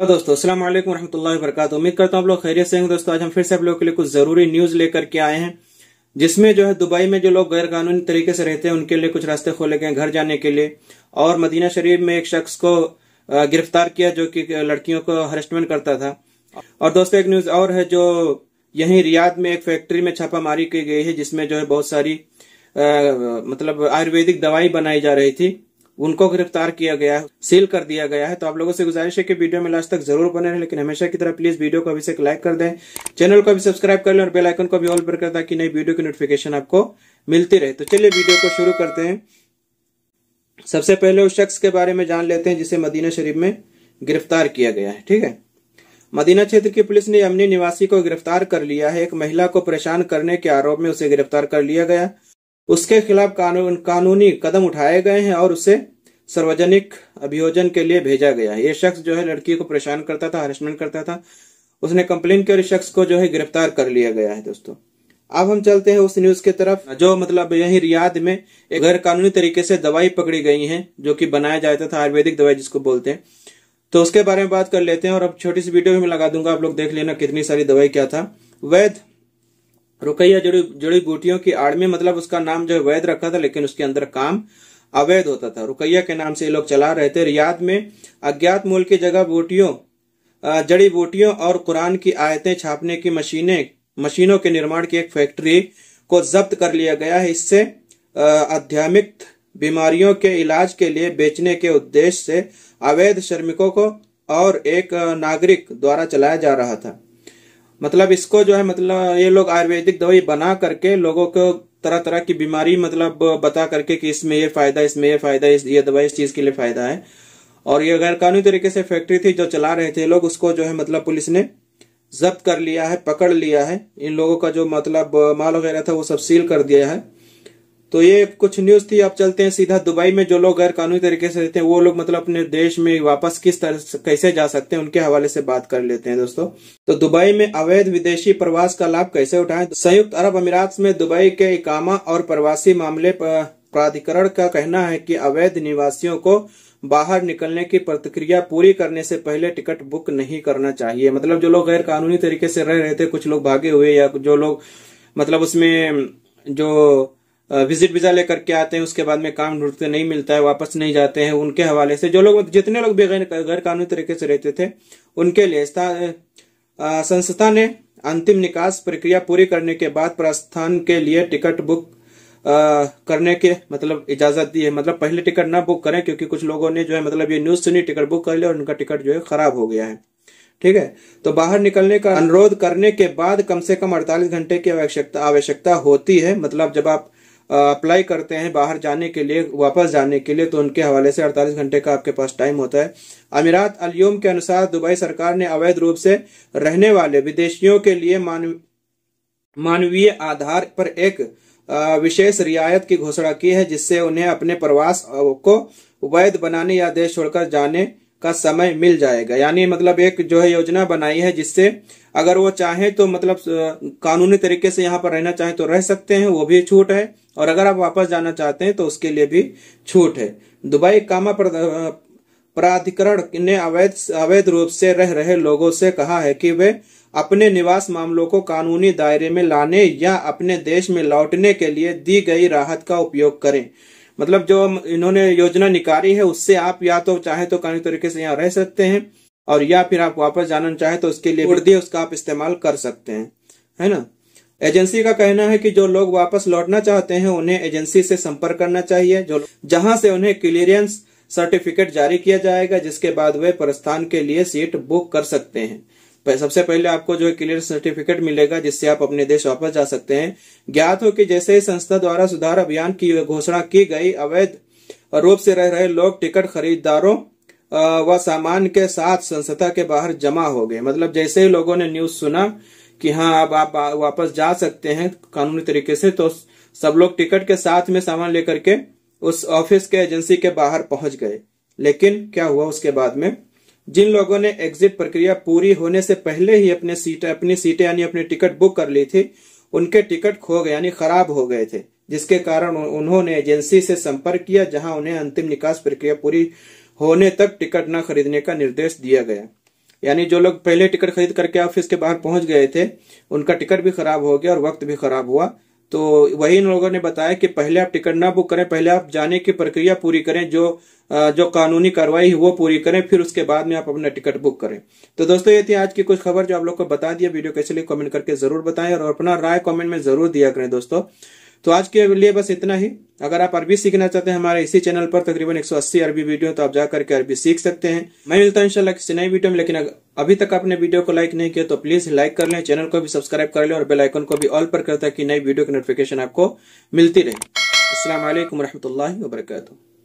hello दोस्तों अस्सलाम वालेकुम रहमतुल्लाहि वबरकात उम्मीद करता हूँ आप लोग खैरियत से होंगे दोस्तों आज हम फिर से आप लोगों के लिए कुछ ज़रूरी न्यूज़ लेकर के आए हैं जिसमें जो है दुबई में जो लोग गैर कानूनी तरीके से रहते हैं उनके लिए कुछ रास्ते खोले गए घर जाने के लिए और मदीना शरीफ में एक शख्स को गिरफ्तार किया जो कि लड़कियों को हरेस्टमेंट करता था और दोस्तों एक न्यूज़ और है जो यही रियाद में एक फैक्ट्री में छापामारी की गई है जिसमें जो है बहुत सारी मतलब आयुर्वेदिक दवाई बनाई जा रही थी उनको गिरफ्तार किया गया है सील कर दिया गया है तो आप लोगों से गुजारिश है कि वीडियो में लास्ट तक जरूर बने रहे लेकिन हमेशा की तरह प्लीज वीडियो को अभी से लाइक कर दें चैनल को भी सब्सक्राइब कर लें और बेल आइकन को भी ऑल पर कर ताकि नई वीडियो की नोटिफिकेशन आपको मिलती रहे तो चलिए वीडियो को शुरू करते हैं सबसे पहले उस शख्स के बारे में जान लेते हैं जिसे मदीना शरीफ में गिरफ्तार किया गया है ठीक है मदीना क्षेत्र की पुलिस ने यमनी निवासी को गिरफ्तार कर लिया है एक महिला को परेशान करने के आरोप में उसे गिरफ्तार कर लिया गया उसके खिलाफ कानून कानूनी कदम उठाए गए हैं और उसे सार्वजनिक अभियोजन के लिए भेजा गया है ये शख्स जो है लड़की को परेशान करता था हरेसमेंट करता था उसने कंप्लेन की और इस शख्स को जो है गिरफ्तार कर लिया गया है दोस्तों अब हम चलते हैं उस न्यूज की तरफ जो मतलब यही रियाद में एक गैर कानूनी तरीके से दवाई पकड़ी गई है जो कि बनाया जाता था आयुर्वेदिक दवाई जिसको बोलते हैं तो उसके बारे में बात कर लेते हैं और अब छोटी सी वीडियो भी मैं लगा दूंगा आप लोग देख लेना कितनी सारी दवाई क्या था वैध रुकैया जड़ी जड़ी बूटियों की आड़ में मतलब उसका नाम जो है वैध रखा था लेकिन उसके अंदर काम अवैध होता था रुकैया के नाम से ये लोग चला रहे थे रियाद में अज्ञात मूल की जगह बूटियों जड़ी बूटियों और कुरान की आयतें छापने की मशीनें मशीनों के निर्माण की एक फैक्ट्री को जब्त कर लिया गया है इससे अध्यामिक बीमारियों के इलाज के लिए बेचने के उद्देश्य से अवैध श्रमिकों को और एक नागरिक द्वारा चलाया जा रहा था मतलब इसको जो है मतलब ये लोग आयुर्वेदिक दवाई बना करके लोगों को तरह तरह की बीमारी मतलब बता करके कि इसमें ये फायदा इसमें ये फायदा इस ये दवाई इस चीज के लिए फायदा है और ये गैर कानूनी तरीके से फैक्ट्री थी जो चला रहे थे लोग उसको जो है मतलब पुलिस ने जब्त कर लिया है पकड़ लिया है इन लोगों का जो मतलब माल वगैरह था वो सब सील कर दिया है तो ये कुछ न्यूज थी अब चलते हैं सीधा दुबई में जो लोग गैर कानूनी तरीके से रहते हैं वो लोग मतलब अपने देश में वापस किस तरह कैसे जा सकते हैं उनके हवाले से बात कर लेते हैं दोस्तों तो दुबई में अवैध विदेशी प्रवास का लाभ कैसे उठाएं संयुक्त अरब अमीरात में दुबई के इकामा और प्रवासी मामले प्राधिकरण का कहना है की अवैध निवासियों को बाहर निकलने की प्रतिक्रिया पूरी करने से पहले टिकट बुक नहीं करना चाहिए मतलब जो लोग गैर कानूनी तरीके से रह रहे थे कुछ लोग भागे हुए या जो लोग मतलब उसमें जो विजिट वीजा लेकर के आते हैं उसके बाद में काम ढूंढते नहीं मिलता है वापस नहीं जाते हैं उनके हवाले से जो लोग जितने लोग बेगैर गैर कानूनी तरीके से रहते थे उनके लिए संस्था ने अंतिम निकास प्रक्रिया पूरी करने के बाद प्रस्थान के लिए टिकट बुक आ, करने के मतलब इजाजत दी है मतलब पहले टिकट ना बुक करें क्योंकि कुछ लोगों ने जो है मतलब ये न्यूज सुनी टिकट बुक कर लिया और उनका टिकट जो है खराब हो गया है ठीक है तो बाहर निकलने का अनुरोध करने के बाद कम से कम 48 घंटे की आवश्यकता आवश्यकता होती है मतलब जब आप अप्लाई करते हैं बाहर जाने के लिए वापस जाने के लिए तो उनके हवाले से 48 घंटे का आपके पास टाइम होता है अमीरात अलियोम के अनुसार दुबई सरकार ने अवैध रूप से रहने वाले विदेशियों के लिए मानवीय आधार पर एक विशेष रियायत की घोषणा की है जिससे उन्हें अपने प्रवास को वैध बनाने या देश छोड़कर जाने का समय मिल जाएगा यानी मतलब एक जो है योजना बनाई है जिससे अगर वो चाहें तो मतलब कानूनी तरीके से यहाँ पर रहना चाहें तो रह सकते हैं वो भी छूट है और अगर आप वापस जाना चाहते हैं तो उसके लिए भी छूट है दुबई कामा प्राधिकरण ने अवैध अवैध रूप से रह रहे लोगों से कहा है कि वे अपने निवास मामलों को कानूनी दायरे में लाने या अपने देश में लौटने के लिए दी गई राहत का उपयोग करें मतलब जो इन्होंने योजना निकाली है उससे आप या तो चाहे तो कानूनी तरीके से यहाँ रह सकते हैं और या फिर आप वापस जाना चाहे तो उसके लिए उर्दी उसका आप इस्तेमाल कर सकते हैं है ना एजेंसी का कहना है कि जो लोग वापस लौटना चाहते हैं उन्हें एजेंसी से संपर्क करना चाहिए जो जहां से उन्हें क्लियरेंस सर्टिफिकेट जारी किया जाएगा जिसके बाद वे प्रस्थान के लिए सीट बुक कर सकते हैं सबसे पहले आपको जो है क्लियर सर्टिफिकेट मिलेगा जिससे आप अपने देश वापस जा सकते हैं ज्ञात हो कि जैसे ही संस्था द्वारा सुधार अभियान की घोषणा की गई अवैध रूप से रह रहे लोग टिकट खरीदारों व सामान के साथ संस्था के बाहर जमा हो गए मतलब जैसे ही लोगों ने न्यूज सुना कि हाँ अब आप वापस जा सकते हैं कानूनी तरीके से तो सब लोग टिकट के साथ में सामान लेकर के उस ऑफिस के एजेंसी के बाहर पहुंच गए लेकिन क्या हुआ उसके बाद में जिन लोगों ने एग्जिट प्रक्रिया पूरी होने से पहले ही अपने सीट अपनी सीटें यानी अपनी टिकट बुक कर ली थी उनके टिकट खो गए यानी खराब हो गए थे जिसके कारण उन्होंने एजेंसी से संपर्क किया जहां उन्हें अंतिम निकास प्रक्रिया पूरी होने तक टिकट न खरीदने का निर्देश दिया गया यानी जो लोग पहले टिकट खरीद करके ऑफिस के बाहर पहुंच गए थे उनका टिकट भी खराब हो गया और वक्त भी खराब हुआ तो वही इन लोगों ने बताया कि पहले आप टिकट ना बुक करें पहले आप जाने की प्रक्रिया पूरी करें जो जो कानूनी कार्रवाई है वो पूरी करें फिर उसके बाद में आप अपना टिकट बुक करें तो दोस्तों ये थी आज की कुछ खबर जो आप लोग को बता दिया वीडियो कैसे लिए कमेंट करके जरूर बताएं और अपना राय कमेंट में जरूर दिया करें दोस्तों तो आज के लिए बस इतना ही अगर आप अरबी सीखना चाहते हैं हमारे इसी चैनल पर तकरीबन 180 अरबी वीडियो तो आप जाकर के अरबी सीख सकते हैं मैं मिलता हूँ इंशाल्लाह किसी नई वीडियो में लेकिन अभी तक आपने वीडियो को लाइक नहीं किया तो प्लीज लाइक कर लें चैनल को भी सब्सक्राइब कर लें और बेलाइकन को भी ऑल पर करता है कि नई वीडियो की नोटिफिकेशन आपको मिलती रहे असलम वरहमल वर्का